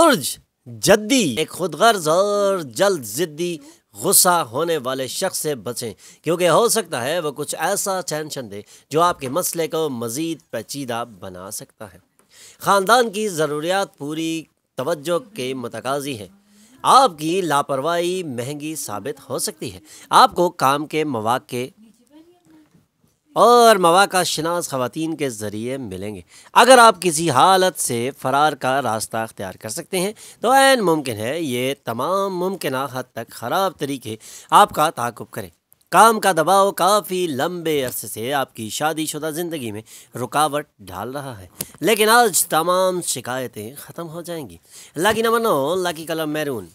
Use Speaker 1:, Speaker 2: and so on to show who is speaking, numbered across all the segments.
Speaker 1: उर्ज जद्दी एक खुद गर्ज और जल्द जिद्दी गुस्सा होने वाले शख्स से बचें क्योंकि हो सकता है वह कुछ ऐसा टेंशन दे जो आपके मसले को मज़ीद पेचीदा बना सकता है ख़ानदान की ज़रूरियात पूरी तवज्जो के मतकाजी हैं आपकी लापरवाही महंगी साबित हो सकती है आपको काम के मौाक़े और मवाका शनास ख़वान के ज़रिए मिलेंगे अगर आप किसी हालत से फ़रार का रास्ता अख्तियार कर सकते हैं तो ऐन मुमकिन है ये तमाम मुमकिन हद तक ख़राब तरीके आपका ताकुब करें काम का दबाव काफ़ी लंबे अरसे से आपकी शादीशुदा ज़िंदगी में रुकावट डाल रहा है लेकिन आज तमाम शिकायतें ख़त्म हो जाएंगी लाकी नंबर नौ lucky colour maroon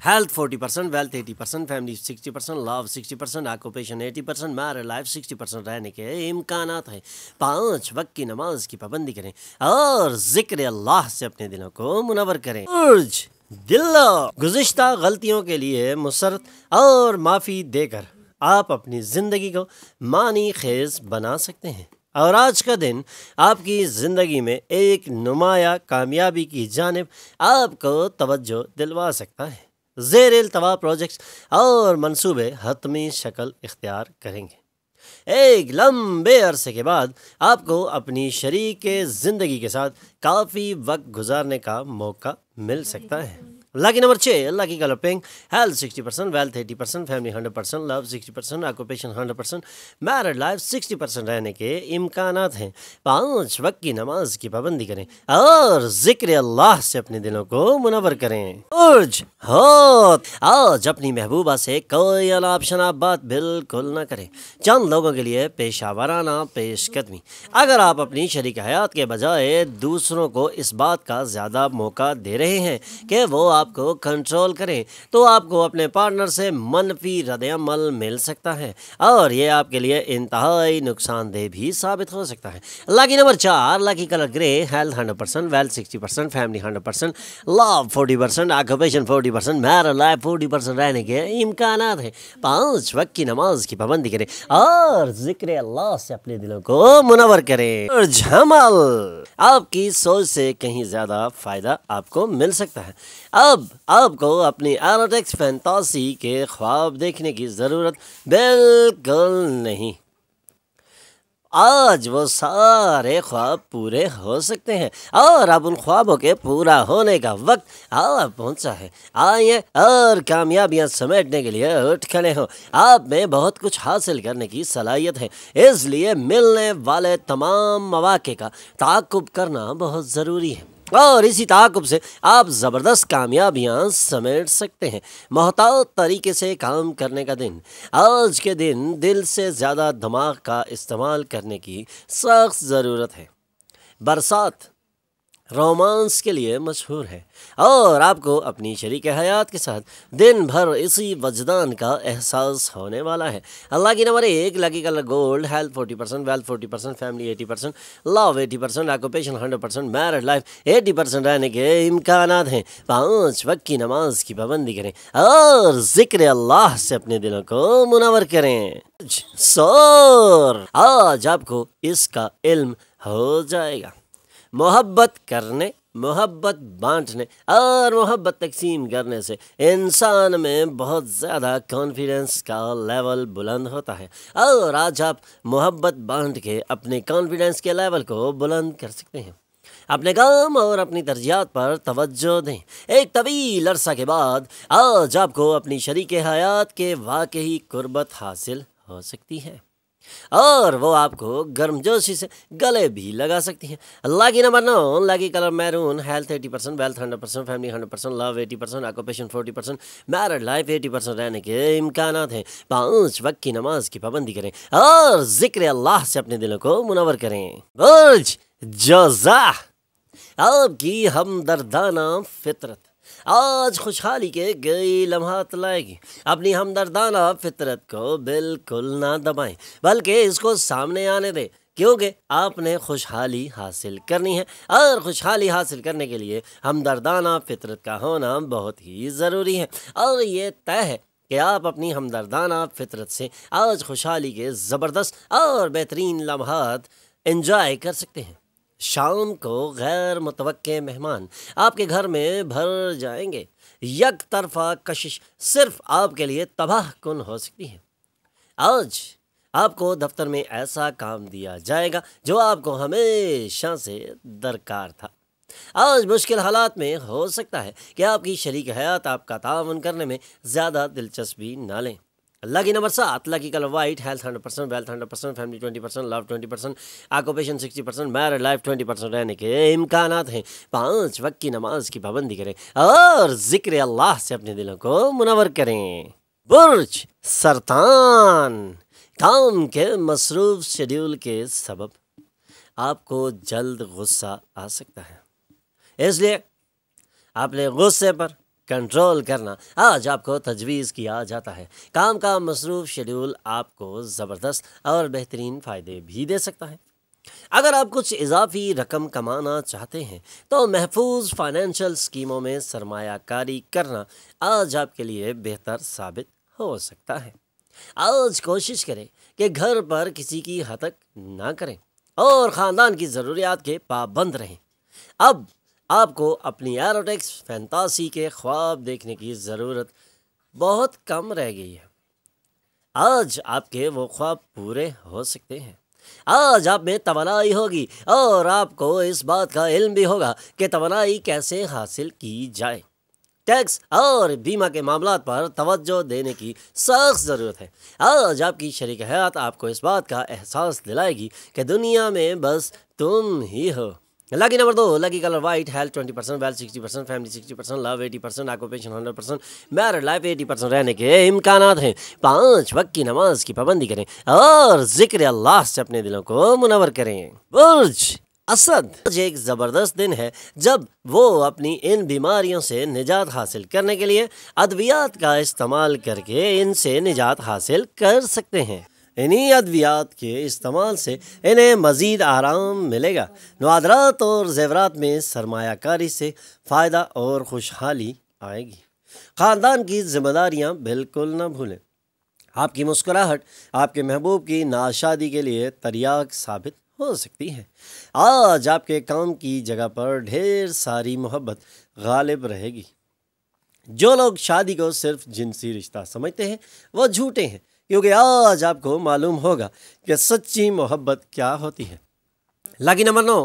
Speaker 1: health 40%, wealth 80%, family 60%, love 60%, occupation 80%, married life 60% रहने के इम्कान हैं पाँच वक्त की नमाज की पाबंदी करें और जिक्र अल्लाह से अपने दिलों को मुनवर करें उर्ज दिल गुज्त गलतियों के लिए मुसरत और माफ़ी देकर आप अपनी ज़िंदगी को मानी खेज बना सकते हैं और आज का दिन आपकी ज़िंदगी में एक नुमाया कामयाबी की जानब आपको तवज्जो दिलवा सकता है जेर अल्तवा प्रोजेक्ट्स और मनसूबे हतमी शक्ल इख्तियार करेंगे एक लंबे अरसे के बाद आपको अपनी शरीक ज़िंदगी के साथ काफ़ी वक्त गुजारने का मौका मिल सकता है लकी लकी छः colour pink health sixty 6 wealth color pink family hundred wealth love sixty 100% occupation hundred occupation married life sixty 60% रहने के इम्कान हैं पाँच वक्त की नमाज की पाबंदी करें और जिक्र अल्लाह से अपने दिलों को मुनवर करें उर्ज होत आज अपनी महबूबा से कोई अलाप शनाब बात बिल्कुल ना करें चंद लोगों के लिए पेशा वराना पेशकदमी अगर आप अपनी शरीक हयात के बजाय दूसरों को इस बात का ज़्यादा मौका दे रहे हैं कि वो आपको कंट्रोल करें तो आपको अपने पार्टनर से मनफी रदयमल मिल सकता है और ये आपके लिए इंतहाई नुकसानदेह भी साबित हो सकता है लाकी नंबर चार lucky colour grey health hundred percent wealth sixty percent family hundred percent love forty percent occupation forty percent married life forty percent रहने के इम्कान है पाँच वक्त की नमाज की पाबंदी करें और जिक्र अल्लाह से अपने दिलों को मुनवर करें और झमल आपकी सोच से कहीं ज्यादा फायदा आपको मिल सकता है और अब आपको अपनी एरोटेक्स फैंतासी के ख्वाब देखने की ज़रूरत बिल्कुल नहीं आज वो सारे ख्वाब पूरे हो सकते हैं और अब उन ख्वाबों के पूरा होने का वक्त आ पहुंचा है आइए और कामयाबियां समेटने के लिए उठ खड़े हों आप में बहुत कुछ हासिल करने की सलाहियत है इसलिए मिलने वाले तमाम मौाक़े का ताकुब करना बहुत ज़रूरी है और इसी ताकुब से आप ज़बरदस्त कामयाबियाँ समेट सकते हैं मोहतात तरीके से काम करने का दिन आज के दिन दिल से ज़्यादा दिमाग का इस्तेमाल करने की सख्त ज़रूरत है बरसात रोमांस के लिए मशहूर है और आपको अपनी शरीक हयात के साथ दिन भर इसी वजदान का एहसास होने वाला है अल्लाह की नंबर एक lucky colour gold health forty percent wealth forty percent family eighty percent love eighty percent occupation hundred percent married life eighty percent रहने के इम्कान हैं पाँच वक्त की नमाज की पाबंदी करें और जिक्र अल्लाह से अपने दिलों को मुनवर करें सोर आज आपको इसका इल्म हो जाएगा मोहब्बत करने मोहब्बत बांटने और मोहब्बत तकसीम करने से इंसान में बहुत ज़्यादा कॉन्फिडेंस का लेवल बुलंद होता है और आज आप मोहब्बत बांट के अपने कॉन्फिडेंस के लेवल को बुलंद कर सकते हैं अपने काम और अपनी तरजीहत पर तवज्जो दें एक तवील अरसा के बाद आज आपको अपनी शरीक हयात के वाकई कुर्बत हासिल हो सकती है और वो आपको गर्मजोशी से गले भी लगा सकती हैं लागी नंबर नौ lucky colour maroon health eighty percent wealth hundred percent family hundred percent love eighty percent occupation forty percent married life eighty percent रहने के इम्कान हैं पाँच वक्त की नमाज की पाबंदी करें और जिक्र अल्लाह से अपने दिलों को मुनवर करें बुर्ज जोजा आपकी हमदर्दाना फितरत आज खुशहाली के गई लम्हात लाएगी अपनी हमदर्दाना फितरत को बिल्कुल ना दबाएं बल्कि इसको सामने आने दें क्योंकि आपने खुशहाली हासिल करनी है और खुशहाली हासिल करने के लिए हमदर्दाना फितरत का होना बहुत ही ज़रूरी है और ये तय है कि आप अपनी हमदर्दाना फितरत से आज खुशहाली के ज़बरदस्त और बेहतरीन लम्हात इन्जॉय कर सकते हैं शाम को गैर मुतव मेहमान आपके घर में भर जाएंगे यक तरफा कशिश सिर्फ आपके लिए तबाह कन हो सकती है आज आपको दफ्तर में ऐसा काम दिया जाएगा जो आपको हमेशा से दरकार था आज मुश्किल हालात में हो सकता है कि आपकी शरीक हयात आपका तावन करने में ज़्यादा दिलचस्पी ना लें lucky number सात wealth hundred white family twenty wealth love twenty 20% occupation sixty percent 60% life twenty percent रहने के इम्कान हैं पांच वक्त की नमाज की पाबंदी करें और जिक्र अल्लाह से अपने दिलों को मुनवर करें बुर्ज सरतान काम के मसरूफ शेड्यूल के सबब आपको जल्द गुस्सा आ सकता है इसलिए आपने गुस्से पर कंट्रोल करना आज आपको तजवीज़ किया जाता है काम का मसरूफ़ शेड्यूल आपको ज़बरदस्त और बेहतरीन फ़ायदे भी दे सकता है अगर आप कुछ इजाफी रकम कमाना चाहते हैं तो महफूज फाइनेंशियल स्कीमों में सरमाकारी करना आज आपके लिए बेहतर साबित हो सकता है आज कोशिश करें कि घर पर किसी की हतक ना करें और ख़ानदान की ज़रूरियात के पाबंद रहें अब आपको अपनी एरोटेक्स फैंतासी के ख्वाब देखने की ज़रूरत बहुत कम रह गई है आज आपके वो ख्वाब पूरे हो सकते हैं आज आप में तोानाई होगी और आपको इस बात का इल्म भी होगा कि तोानाई कैसे हासिल की जाए टैक्स और बीमा के मामला पर तवज्जो देने की सख्त ज़रूरत है आज आपकी शरीक हयात आपको इस बात का एहसास दिलाएगी कि दुनिया में बस तुम ही हो लकी नंबर दो lucky colour white health twenty percent wealth sixty percent family sixty percent love eighty percent occupation hundred percent married life eighty percent रहने के इम्कान हैं पांच वक्त की नमाज की पाबंदी करें और जिक्र अल्लाह से अपने दिलों को मुनवर करें बुर्ज असद एक ज़बरदस्त दिन है जब वो अपनी इन बीमारियों से निजात हासिल करने के लिए अद्वियात का इस्तेमाल करके इनसे निजात हासिल कर सकते हैं इन्हीं अद्वियात के इस्तेमाल से इन्हें मज़ीद आराम मिलेगा नवादरात और जेवरात में सरमाकारी से फ़ायदा और खुशहाली आएगी ख़ानदान की जिम्मेदारियाँ बिल्कुल ना भूलें आपकी मुस्कुराहट आपके महबूब की नाशादी के लिए तरियाक साबित हो सकती है आज आपके काम की जगह पर ढेर सारी मोहब्बत गालिब रहेगी जो लोग शादी को सिर्फ जिनसी रिश्ता समझते हैं वो झूठे हैं क्योंकि आज आपको मालूम होगा कि सच्ची मोहब्बत क्या होती है लकी नंबर नौ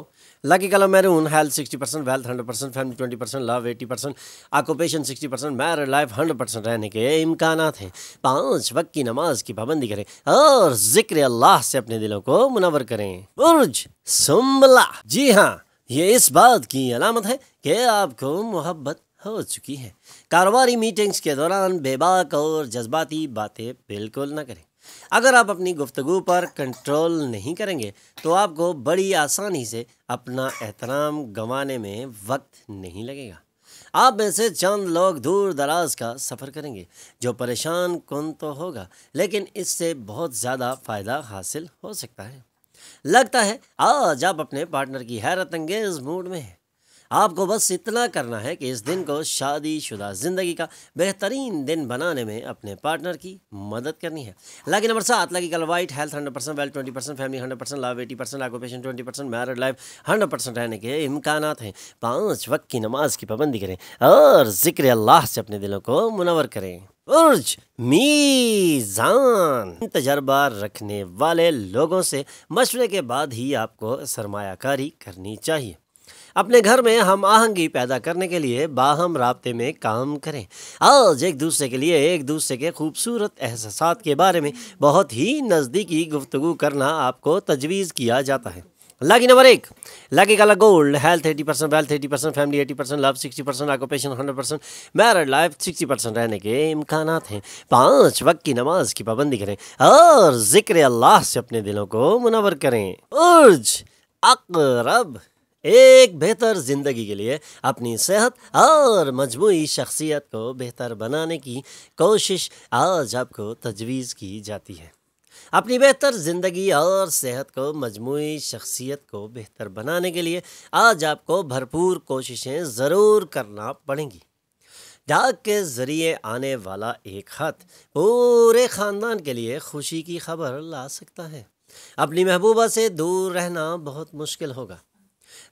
Speaker 1: lucky colour maroon health sixty percent wealth hundred percent family twenty percent love eighty percent occupation sixty percent married life hundred percent रहने के इम्कान हैं पाँच वक्त की नमाज की पाबंदी करें और जिक्र अल्लाह से अपने दिलों को मुनवर करें बुर्ज सुम्बला जी हाँ ये इस बात की अलामत है कि आपको मोहब्बत हो चुकी है कारोबारी मीटिंग्स के दौरान बेबाक और जज्बाती बातें बिल्कुल ना करें अगर आप अपनी गुफ्तगु पर कंट्रोल नहीं करेंगे तो आपको बड़ी आसानी से अपना एहतराम गंवाने में वक्त नहीं लगेगा आप में से चंद लोग दूर दराज का सफ़र करेंगे जो परेशान कौन तो होगा लेकिन इससे बहुत ज़्यादा फ़ायदा हासिल हो सकता है लगता है आज आप अपने पार्टनर की हैरत अंगेज मूड में हैं आपको बस इतना करना है कि इस दिन को शादीशुदा ज़िंदगी का बेहतरीन दिन बनाने में अपने पार्टनर की मदद करनी है लागी नंबर सात lucky colour white health hundred percent wealth twenty percent family hundred percent love eighty percent occupation twenty percent married life hundred percent रहने के इम्कान हैं पाँच वक्त की नमाज की पाबंदी करें और जिक्र अल्लाह से अपने दिलों को मुनवर करें मीज़ान तजर्बा रखने वाले लोगों से मशवरे के बाद ही आपको सरमाकारी करनी चाहिए अपने घर में हम आहंगी पैदा करने के लिए बाहम रबते में काम करें आज एक दूसरे के लिए एक दूसरे के खूबसूरत एहसास के बारे में बहुत ही नज़दीकी गुफ्तु करना आपको तजवीज़ किया जाता है लकी नंबर एक lucky colour gold health eighty percent wealth eighty percent family eighty percent love sixty percent occupation hundred percent married life sixty percent रहने के इम्कान हैं पांच वक्त की नमाज की पाबंदी करें और ज़िक्र अल्लाह से अपने दिलों को मुनवर करें उर्ज अकरब एक बेहतर ज़िंदगी के लिए अपनी सेहत और मजमू शख्सियत को बेहतर बनाने की कोशिश आज आपको तजवीज़ की जाती है अपनी बेहतर ज़िंदगी और सेहत को मजमू शख्सियत को बेहतर बनाने के लिए आज आपको भरपूर कोशिशें ज़रूर करना पड़ेंगी डाक के ज़रिए आने वाला एक ख़त पूरे ख़ानदान के लिए खुशी की खबर ला सकता है अपनी महबूबा से दूर रहना बहुत मुश्किल होगा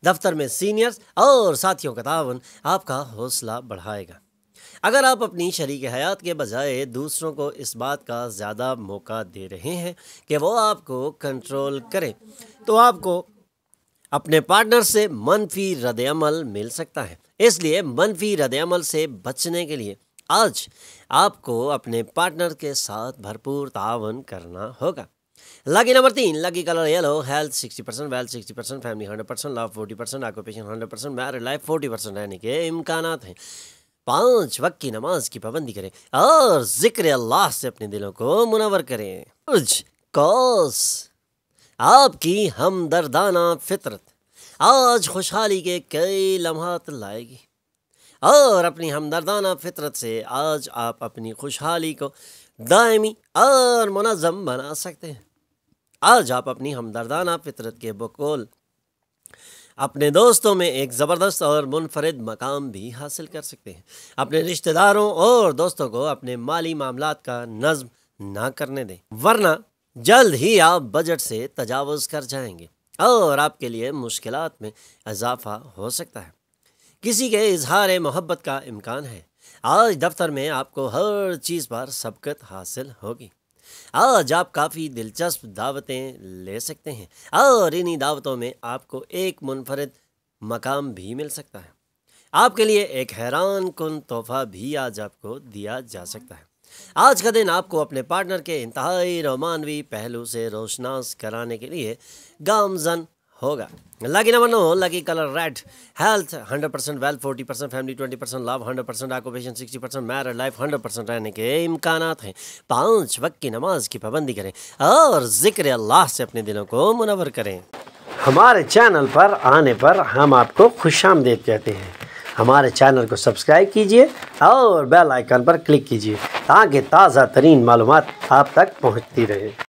Speaker 1: दफ्तर में सीनियर्स और साथियों का तावन आपका हौसला बढ़ाएगा अगर आप अपनी शरीक हयात के बजाय दूसरों को इस बात का ज़्यादा मौका दे रहे हैं कि वो आपको कंट्रोल करें तो आपको अपने पार्टनर से मनफी रदल मिल सकता है इसलिए मनफी रदल से बचने के लिए आज आपको अपने पार्टनर के साथ भरपूर तावन करना होगा लकी नंबर तीन lucky colour yellow health sixty percent wealth sixty percent family hundred percent love forty percent occupation hundred percent married life forty percent यानी कि इम्कान है पांच वक्त की नमाज की पाबंदी करें और जिक्र अल्लाह से अपने दिलों को मुनवर करें कौस आपकी हमदर्दाना फितरत आज खुशहाली के कई लम्हात लाएगी और अपनी हमदर्दाना फितरत से आज आप अपनी खुशहाली को दायमी और मुनज़म बना सकते हैं आज आप अपनी हमदर्दाना फितरत के बकोल अपने दोस्तों में एक ज़बरदस्त और मुनफरद मकाम भी हासिल कर सकते हैं अपने रिश्तेदारों और दोस्तों को अपने माली मामला का नज्म ना करने दें वरना जल्द ही आप बजट से तजावज़ कर जाएंगे और आपके लिए मुश्किल में इजाफा हो सकता है किसी के इजहार मोहब्बत का इम्कान है आज दफ्तर में आपको हर चीज़ पर सबकत हासिल होगी आज आप काफ़ी दिलचस्प दावतें ले सकते हैं और इन्हीं दावतों में आपको एक मुनफरद मकाम भी मिल सकता है आपके लिए एक हैरान कन तोहफा भी आज आपको दिया जा सकता है आज का दिन आपको अपने पार्टनर के इंतहाई रोमानवी पहलू से रोशनास कराने के लिए गामजन होगा लकी नंबर नो lucky colour red health 100 percent wealth forty percent family 20 percent love 100 percent occupation 60 percent married life 100 percent रहने के इम्कान हैं पांच वक्त की नमाज की पाबंदी करें और जिक्र अल्लाह से अपने दिलों को मुनवर करें हमारे चैनल पर आने पर हम आपको खुश आमदेद कहते हैं हमारे चैनल को सब्सक्राइब कीजिए और बेल आइकन पर क्लिक कीजिए ताकि ताज़ा तरीन मालूम आप तक पहुँचती रहे